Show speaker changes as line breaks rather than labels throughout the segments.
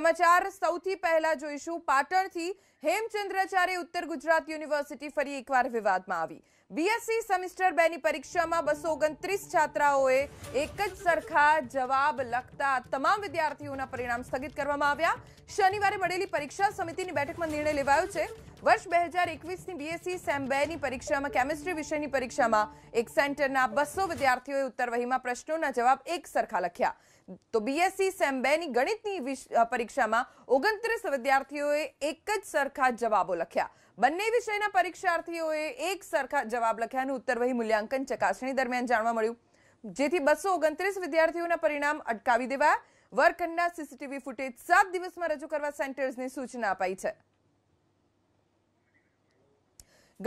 समाचार સૌથી पहला જોઈશું પાટણથી હેમચંદ્રચરી ઉત્તર ગુજરાત યુનિવર્સિટી ફરી એકવાર વિવાદમાં આવી બીએસસી સેમેસ્ટર 2 ની પરીક્ષામાં 229 વિદ્યાર્થીઓએ એક જ સરખા જવાબ લખતા તમામ વિદ્યાર્થીઓના પરિણામ સ્થગિત કરવામાં આવ્યા શનિવારે મળેલી પરીક્ષા સમિતિની બેઠકમાં નિર્ણય લેવાય છે વર્ષ 2021 ની બીએસસી સેમ 2 ની પરીક્ષામાં કેમિસ્ટ્રી વિષયની પરીક્ષામાં એક સેન્ટરના 200 વિદ્યાર્થીઓએ ઉત્તરવહીમાં પ્રશ્નોના જવાબ એક સરખા લખ્યા તો બીએસસી સેમ 2 ની ગણિતની પરીક્ષામાં 29 વિદ્યાર્થીઓએ એક જ સરખા ખાટ જવાબ લખ્યા બંને વિષયના પરીક્ષાર્થીઓએ એક સરખા જવાબ લખ્યાનું ઉત્તરવહી મૂલ્યાંકન ચકાસણી દરમિયાન જાણવા મળ્યું જેથી 229 વિદ્યાર્થીઓના પરિણામ અટકાવી દેવા વર્કન્ના સીસીટીવી ફૂટેજ 7 દિવસમાં રજૂ કરવા સેન્ટર્સને સૂચના અપાઈ છે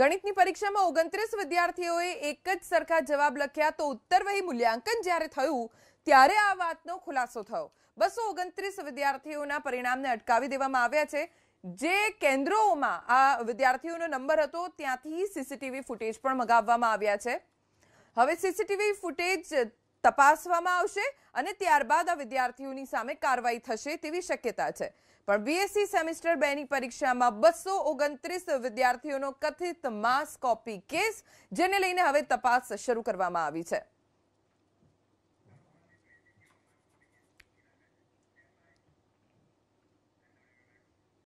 ગણિતની પરીક્ષામાં 29 વિદ્યાર્થીઓએ એક જ સરખા જવાબ લખ્યા તો ઉત્તરવહી મૂલ્યાંકન જ્યારે થયું ત્યારે આ વાતનો ખુલાસો થયો 229 વિદ્યાર્થીઓના પરિણામને અટકાવી દેવામાં આવ્યા છે જે કેન્દ્રોમાં આ વિદ્યાર્થીઓનો નંબર હતો ત્યાંથી સીસીટીવી ફૂટેજ પણ મગાવવામાં આવ્યા છે હવે સીસીટીવી ફૂટેજ તપાસવામાં આવશે અને ત્યારબાદ આ વિદ્યાર્થીઓની સામે કારવાઈ થશે તેવી શક્યતા છે પણ બીએસસી e સેમિસ્ટર બેની પરીક્ષામાં બસો ઓગણત્રીસ વિદ્યાર્થીઓનો કથિત માસ કોપી કેસ જેને લઈને હવે તપાસ શરૂ કરવામાં આવી છે